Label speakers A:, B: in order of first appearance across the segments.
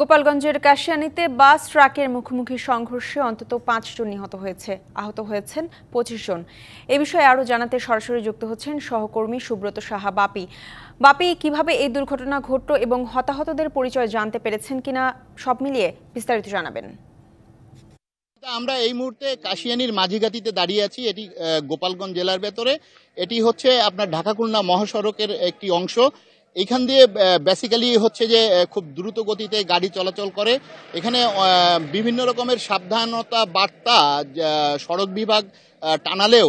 A: গোপালগঞ্জের কাশিয়ানিতে বাস ট্রাকের মুখোমুখি সংঘর্ষে অন্তত পাঁচজন নিহত হয়েছে আহত হয়েছেন পঁচিশ জন এ বিষয়ে আরও জানাতে সরাসরি যুক্ত হচ্ছেন সহকর্মী সুব্রত সাহা বাপি বাপি কিভাবে এই দুর্ঘটনা ঘটল এবং হতাহতদের পরিচয় জানতে পেরেছেন কিনা সব মিলিয়ে বিস্তারিত জানাবেন
B: আমরা এই মুহূর্তে কাশিয়ানির মাঝিগাতিতে দাঁড়িয়ে আছি এটি গোপালগঞ্জ জেলার ভেতরে এটি হচ্ছে আপনার ঢাকা খুলনা মহাসড়কের একটি অংশ এখান দিয়ে বেসিক্যালি হচ্ছে যে খুব দ্রুত গতিতে গাড়ি চলাচল করে এখানে বিভিন্ন রকমের সাবধানতা বার্তা সড়ক বিভাগ টানালেও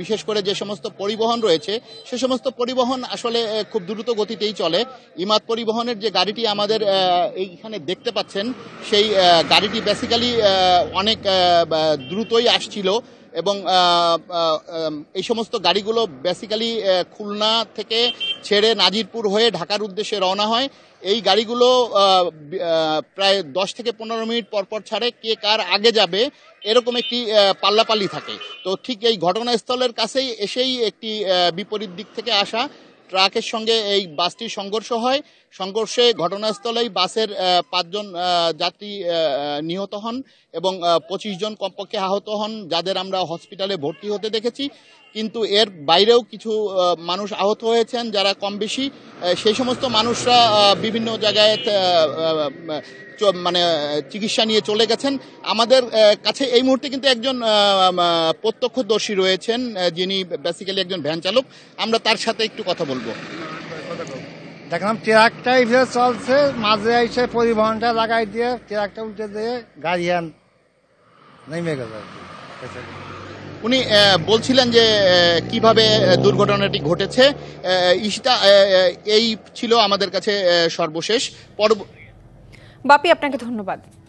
B: বিশেষ করে যে সমস্ত পরিবহন রয়েছে সে সমস্ত পরিবহন আসলে খুব দ্রুত গতিতেই চলে ইমাদ পরিবহনের যে গাড়িটি আমাদের এইখানে দেখতে পাচ্ছেন সেই গাড়িটি বেসিক্যালি অনেক দ্রুতই আসছিল এবং এই সমস্ত গাড়িগুলো বেসিক্যালি খুলনা থেকে ছেড়ে নাজিরপুর হয়ে ঢাকার উদ্দেশ্যে রওনা হয় এই গাড়িগুলো প্রায় দশ থেকে পনেরো মিনিট পরপর ছাড়ে কে কার আগে যাবে এরকম একটি পাল্লাপাল্লি থাকে তো ঠিক এই ঘটনাস্থলের কাছেই এসেই একটি বিপরীত দিক থেকে আসা ট্রাকের সঙ্গে এই বাসটি সংঘর্ষ হয় সংঘর্ষে ঘটনাস্থলেই বাসের পাঁচজন যাত্রী নিহত হন এবং পঁচিশ জন কমপক্ষে আহত হন যাদের আমরা হসপিটালে ভর্তি হতে দেখেছি কিন্তু এর বাইরেও কিছু মানুষ আহত হয়েছেন যারা কম বেশি সেই সমস্ত মানুষরা বিভিন্ন জায়গায় মানে চিকিৎসা নিয়ে চলে গেছেন আমাদের কাছে এই মুহূর্তে কিন্তু একজন প্রত্যক্ষদর্শী রয়েছেন যিনি বেসিক্যালি একজন ভ্যান চালক আমরা তার সাথে একটু কথা বলবো দেখলাম ট্রাকটা এইভাবে চলছে মাঝে এসে পরিবহনটা লাগাই দিয়ে ট্রাকটা উঠে দিয়ে গাড়িয়ান নেমে গেল উনি বলছিলেন যে কিভাবে দুর্ঘটনাটি ঘটেছে ইশিতা এই ছিল আমাদের কাছে সর্বশেষ পর বাপি আপনাকে ধন্যবাদ